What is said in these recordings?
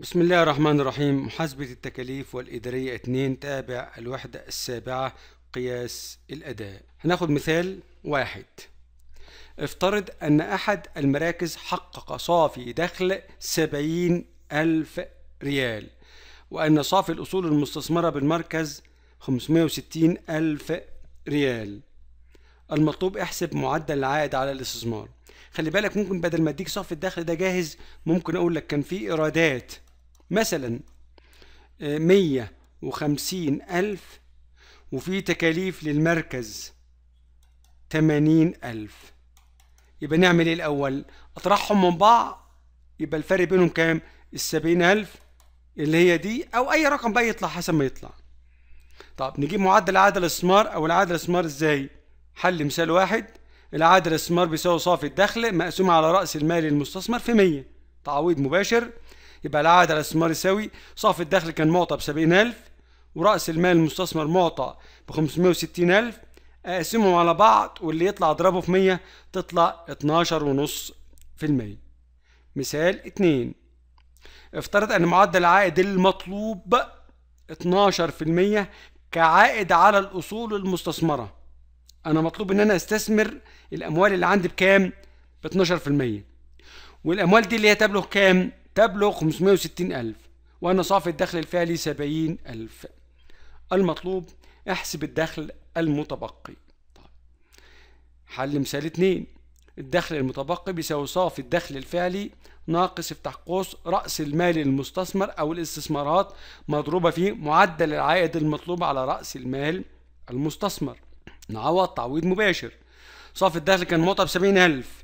بسم الله الرحمن الرحيم محاسبة التكاليف والإدارية 2 تابع الوحدة السابعة قياس الأداء هناخد مثال واحد افترض أن أحد المراكز حقق صافي دخل 70 ألف ريال وأن صافي الأصول المستثمرة بالمركز 560 ألف ريال المطلوب احسب معدل العائد على الاستثمار خلي بالك ممكن بدل ما اديك صافي الدخل ده جاهز ممكن اقول لك كان في ايرادات مثلا آه، مية وخمسين ألف وفي تكاليف للمركز تمانين ألف يبقى نعمل ايه الأول؟ أطرحهم من بعض يبقى الفرق بينهم كام؟ السبعين ألف اللي هي دي أو أي رقم بقى يطلع حسب ما يطلع. طب نجيب معدل عدد الاستثمار أو العدد الاستثمار إزاي؟ حل مثال واحد العدد الاستثمار بيساوي صافي الدخل مقسوم على رأس المال المستثمر في 100 تعويض مباشر يبقى العائد على الاستثمار يساوي صافي الدخل كان معطى ب 70000 ورأس المال المستثمر معطى ب 560000 أقسمهم على بعض واللي يطلع أضربه في 100 تطلع 12.5% مثال 2 افترض أن معدل العائد المطلوب 12% كعائد على الأصول المستثمرة أنا مطلوب إن أنا أستثمر الأموال اللي عندي بكام؟ ب 12% والأموال دي اللي هي تبلغ كام؟ تبلغ 560 ألف وأن صافي الدخل الفعلي 70 ألف المطلوب احسب الدخل المتبقي طيب. حل مثال 2 الدخل المتبقي بيساوي صافي الدخل الفعلي ناقص افتح قوس رأس المال المستثمر أو الاستثمارات مضروبة في معدل العائد المطلوب على رأس المال المستثمر نعوض تعويض مباشر صافي الدخل كان معطى بسبعين ألف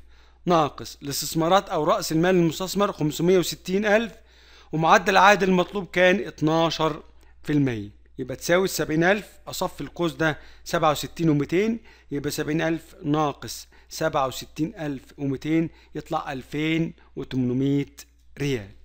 ناقص الاستثمارات أو رأس المال المستثمر 560 ألف ومعدل العائد المطلوب كان 12% يبقى تساوي 70000 أصف القوس ده 67200 يبقى 70000 ناقص 67200 يطلع 2800 ريال